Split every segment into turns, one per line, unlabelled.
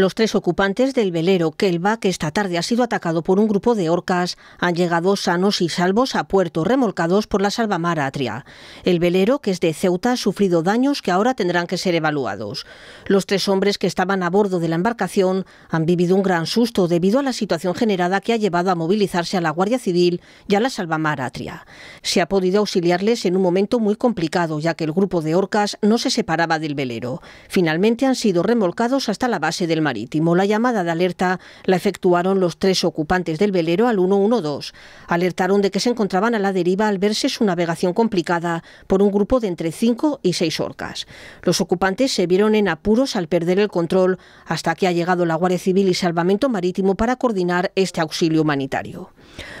Los tres ocupantes del velero Kelva, que esta tarde ha sido atacado por un grupo de orcas, han llegado sanos y salvos a puerto, remolcados por la salvamar Atria. El velero, que es de Ceuta, ha sufrido daños que ahora tendrán que ser evaluados. Los tres hombres que estaban a bordo de la embarcación han vivido un gran susto debido a la situación generada que ha llevado a movilizarse a la Guardia Civil y a la salvamar Atria. Se ha podido auxiliarles en un momento muy complicado, ya que el grupo de orcas no se separaba del velero. Finalmente han sido remolcados hasta la base del mar marítimo. La llamada de alerta la efectuaron los tres ocupantes del velero al 112. Alertaron de que se encontraban a la deriva al verse su navegación complicada por un grupo de entre 5 y 6 orcas. Los ocupantes se vieron en apuros al perder el control hasta que ha llegado la Guardia Civil y Salvamento Marítimo para coordinar este auxilio humanitario.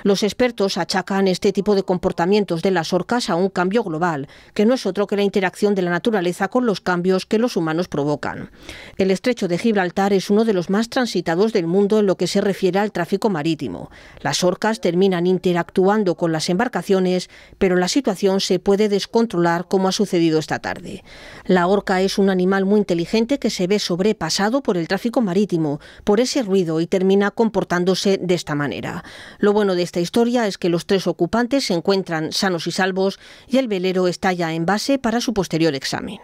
Los expertos achacan este tipo de comportamientos de las orcas a un cambio global, que no es otro que la interacción de la naturaleza con los cambios que los humanos provocan. El estrecho de Gibraltar es uno de los más transitados del mundo en lo que se refiere al tráfico marítimo. Las orcas terminan interactuando con las embarcaciones, pero la situación se puede descontrolar como ha sucedido esta tarde. La orca es un animal muy inteligente que se ve sobrepasado por el tráfico marítimo, por ese ruido y termina comportándose de esta manera bueno de esta historia es que los tres ocupantes se encuentran sanos y salvos y el velero está ya en base para su posterior examen.